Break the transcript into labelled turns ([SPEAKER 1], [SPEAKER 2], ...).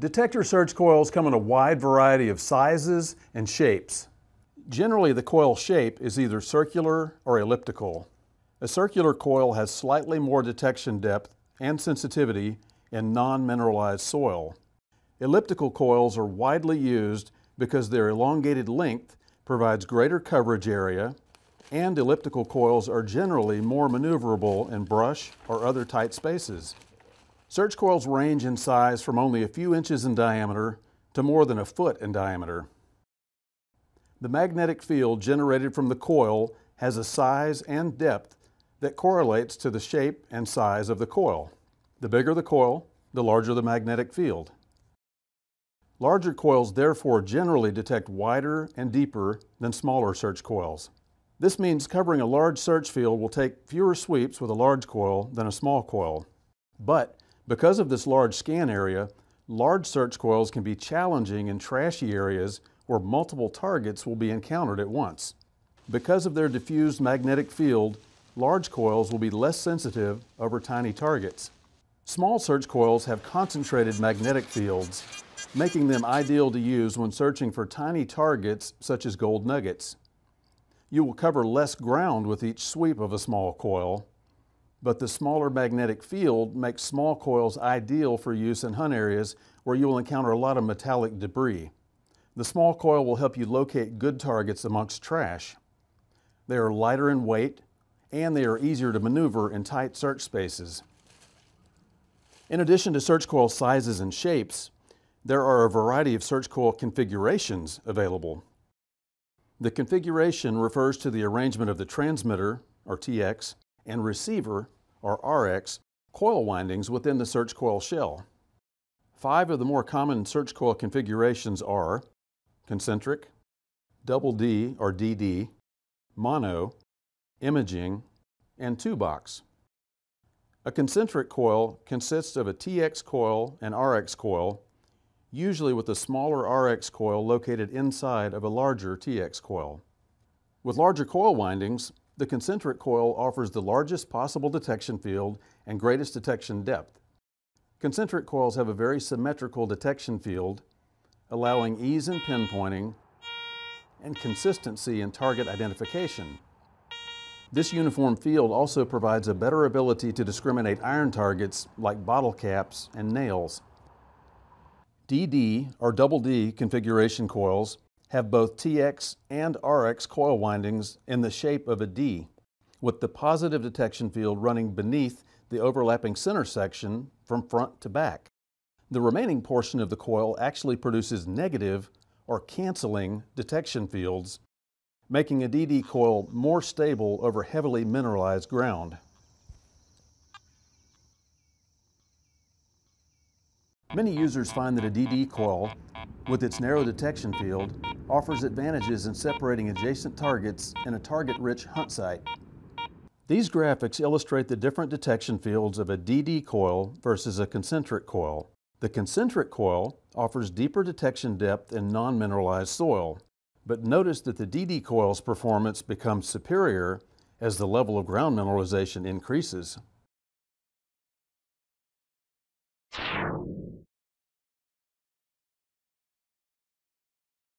[SPEAKER 1] Detector surge coils come in a wide variety of sizes and shapes. Generally, the coil shape is either circular or elliptical. A circular coil has slightly more detection depth and sensitivity in non-mineralized soil. Elliptical coils are widely used because their elongated length provides greater coverage area and elliptical coils are generally more maneuverable in brush or other tight spaces. Search coils range in size from only a few inches in diameter to more than a foot in diameter. The magnetic field generated from the coil has a size and depth that correlates to the shape and size of the coil. The bigger the coil, the larger the magnetic field. Larger coils therefore generally detect wider and deeper than smaller search coils. This means covering a large search field will take fewer sweeps with a large coil than a small coil. But because of this large scan area, large search coils can be challenging in trashy areas where multiple targets will be encountered at once. Because of their diffused magnetic field, large coils will be less sensitive over tiny targets. Small search coils have concentrated magnetic fields, making them ideal to use when searching for tiny targets such as gold nuggets. You will cover less ground with each sweep of a small coil, but the smaller magnetic field makes small coils ideal for use in hunt areas where you will encounter a lot of metallic debris. The small coil will help you locate good targets amongst trash. They are lighter in weight and they are easier to maneuver in tight search spaces. In addition to search coil sizes and shapes, there are a variety of search coil configurations available. The configuration refers to the arrangement of the transmitter, or TX, and receiver, or RX, coil windings within the search coil shell. Five of the more common search coil configurations are concentric, double D or DD, mono, imaging, and two box. A concentric coil consists of a TX coil and RX coil, usually with a smaller RX coil located inside of a larger TX coil. With larger coil windings, the concentric coil offers the largest possible detection field and greatest detection depth. Concentric coils have a very symmetrical detection field, allowing ease in pinpointing and consistency in target identification. This uniform field also provides a better ability to discriminate iron targets like bottle caps and nails. DD or double D configuration coils have both TX and RX coil windings in the shape of a D, with the positive detection field running beneath the overlapping center section from front to back. The remaining portion of the coil actually produces negative or canceling detection fields, making a DD coil more stable over heavily mineralized ground. Many users find that a DD coil, with its narrow detection field, offers advantages in separating adjacent targets in a target-rich hunt site. These graphics illustrate the different detection fields of a DD coil versus a concentric coil. The concentric coil offers deeper detection depth in non-mineralized soil, but notice that the DD coil's performance becomes superior as the level of ground mineralization increases.